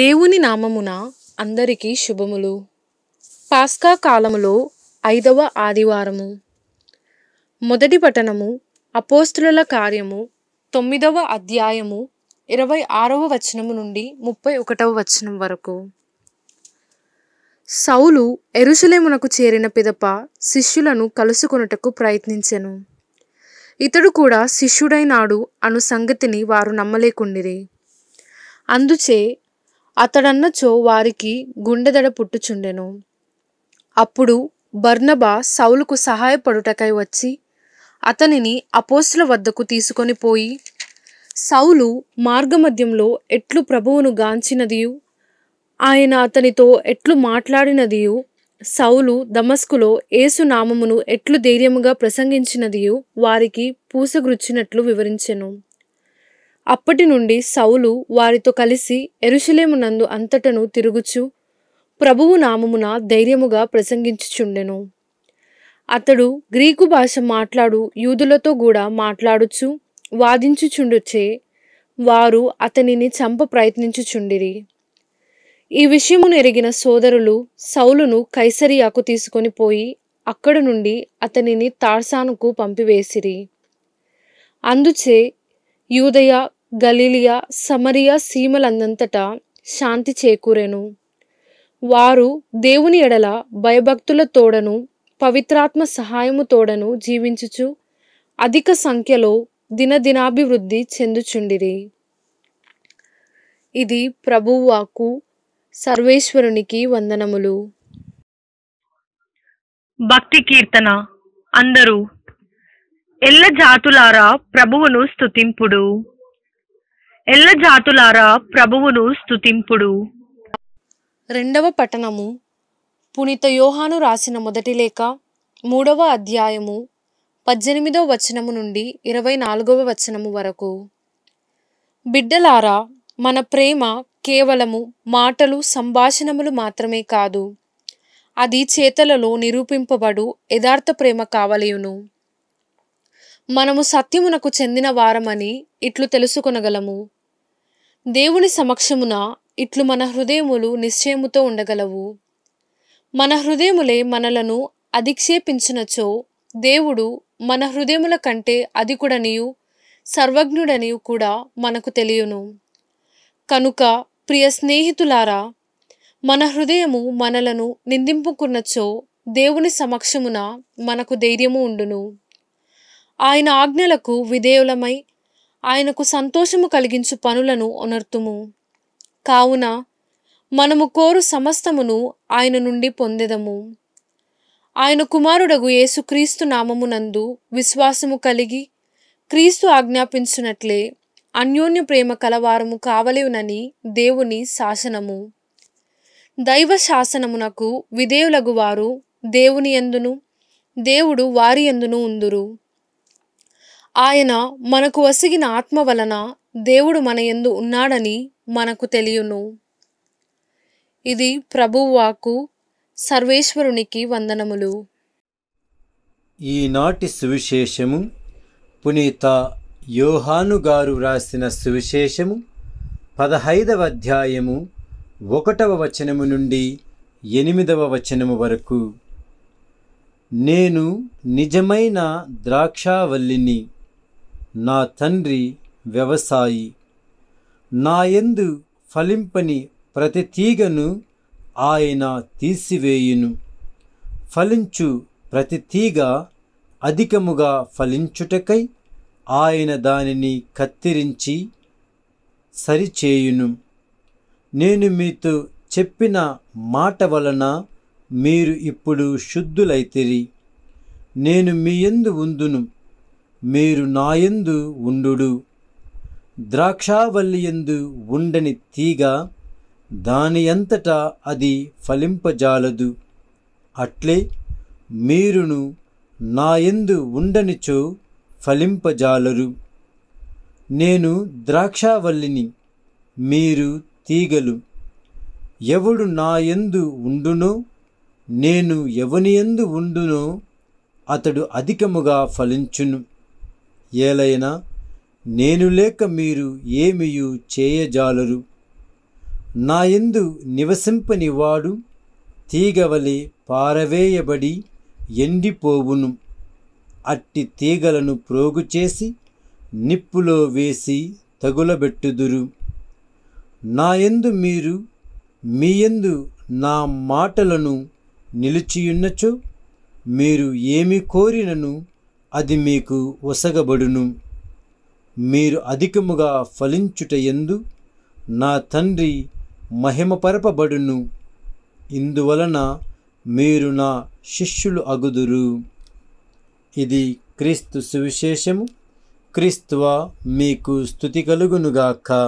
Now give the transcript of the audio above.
దేవుని నామమున అందరికీ శుభములు పాస్కా కాలములో ఐదవ ఆదివారము మొదటి పట్టణము అపోస్తుల కార్యము తొమ్మిదవ అధ్యాయము ఇరవై ఆరవ వచనము నుండి ముప్పై ఒకటవ వచనం వరకు సౌలు ఎరుసలేమునకు చేరిన పిదప శిష్యులను కలుసుకొనుటకు ప్రయత్నించెను ఇతడు కూడా శిష్యుడైనాడు అను సంగతిని వారు నమ్మలేకుండిరి అందుచే అతడన్నచో వారికి గుండెదడ పుట్టుచుండెను అప్పుడు బర్నబా సౌలుకు సహాయపడుటకై వచ్చి అతనిని అపోస్ల వద్దకు తీసుకొని పోయి సౌలు మార్గమధ్యంలో ఎట్లు ప్రభువును గాంచినదియు ఆయన అతనితో ఎట్లు మాట్లాడినదియు సౌలు దమస్కులో ఏసునామమును ఎట్లు ధైర్యముగా ప్రసంగించినదియు వారికి పూసగృచ్చినట్లు వివరించెను అప్పటి నుండి సౌలు వారితో కలిసి ఎరుషలేమునందు అంతటను తిరుగుచు ప్రభువు నామమున ధైర్యముగా ప్రసంగించుచుండెను అతడు గ్రీకు భాష మాట్లాడు యూదులతో కూడా మాట్లాడుచు వాదించుచుండుచే వారు అతనిని చంప ప్రయత్నించుచుండిరి ఈ విషయమును ఎరిగిన సోదరులు సౌలును కైసరియాకు తీసుకొని పోయి అక్కడ నుండి అతనిని తార్సానుకు పంపివేసిరి అందుచే యూదయ గలీలియా సమరియా సీమలందంతటా శాంతి చేకూరెను వారు దేవుని ఎడల భయభక్తుల తోడను పవిత్రాత్మ సహాయము తోడను జీవించుచు అధిక సంఖ్యలో దినదినాభివృద్ధి చెందుచుండిరి ఇది ప్రభువాకు సర్వేశ్వరునికి వందనములు భక్తి కీర్తన అందరూ ఎల్ల జాతులారా ప్రభువును స్థుతింపుడు ఎల్ల జాతులారా ప్రభువును స్థుతింపుడు రెండవ పఠనము పునీత యోహాను రాసిన మొదటి లేఖ మూడవ అధ్యాయము పద్దెనిమిదవ వచనము నుండి ఇరవై నాలుగవ వచనము వరకు బిడ్డలారా మన ప్రేమ కేవలము మాటలు సంభాషణములు మాత్రమే కాదు అది చేతలలో నిరూపింపబడు యథార్థ ప్రేమ కావలేయును మనము సత్యమునకు చెందిన వారమని ఇట్లు తెలుసుకొనగలము దేవుని సమక్షమున ఇట్లు మన హృదయములు నిశ్చయముతో ఉండగలవు మన హృదయములే మనలను అధిక్షేపించినచో దేవుడు మన హృదయముల కంటే అధికుడనియు సర్వజ్ఞుడనియు కూడా మనకు తెలియను కనుక ప్రియ స్నేహితులారా మన హృదయము మనలను నిందింపుకున్నచో దేవుని సమక్షమున మనకు ధైర్యము ఉండును ఆయన ఆజ్ఞలకు విధేయులమై ఆయనకు సంతోషము కలిగించు పనులను ఉనర్తుము కావున మనము కోరు సమస్తమును ఆయన నుండి పొందెదము ఆయన కుమారుడగు యేసుక్రీస్తు నామమునందు విశ్వాసము కలిగి క్రీస్తు ఆజ్ఞాపించునట్లే అన్యోన్య ప్రేమ కలవారము కావలేవునని దేవుని శాసనము దైవ శాసనమునకు విధేయులగు వారు దేవుని ఎందును దేవుడు వారి ఎందును ఉందురు ఆయన మనకు వసిగిన ఆత్మ వలన దేవుడు మన ఎందు ఉన్నాడని మనకు తెలియను ఇది ప్రభువాకు సర్వేశ్వరునికి వందనములు ఈనాటి సువిశేషము పునీత యోహాను గారు వ్రాసిన సువిశేషము పదహైదవ అధ్యాయము ఒకటవ వచనము నుండి ఎనిమిదవ వచనము వరకు నేను నిజమైన ద్రాక్షావల్లిని నా తండ్రి వ్యవసాయి నాయందు ఫలింపని ప్రతి తీగను ఆయన తీసివేయును ఫలించు ప్రతి తీగ అధికముగా ఫలించుటకై ఆయన దానిని కత్తిరించి సరిచేయును నేను మీతో చెప్పిన మాట వలన మీరు ఇప్పుడు శుద్ధులైతిరి నేను మీ ఎందు ఉందును మీరు నాయందు ఉండు ద్రాక్షావల్లియందు ఉండని తీగ దాని అంతటా అది ఫలింపజాలదు అట్లే మీరును నాయందు ఉండనిచో ఫలింపజాలరు నేను ద్రాక్షావల్లిని మీరు తీగలు ఎవడు నాయందు ఉండునో నేను ఎవనియందు ఉండునో అతడు అధికముగా ఫలించును ఏలైనా నేను లేక మీరు ఏమియు చేయజాలరు నా నాయందు నివసింపనివాడు తీగవలి పారవేయబడి ఎండిపోవును అట్టి తీగలను ప్రోగుచేసి నిప్పులో వేసి తగులబెట్టుదురు నాయందు మీరు మీయందు నా మాటలను నిలిచియున్నచో మీరు ఏమి కోరినను అది మీకు వసగబడును మీరు అధికముగా ఫలించుటయందు నా తండ్రి మహిమపరపబడును ఇందువలన మీరు నా శిష్యులు అగుదురు ఇది క్రీస్తు సువిశేషము క్రీస్తువ మీకు స్థుతి కలుగునుగాక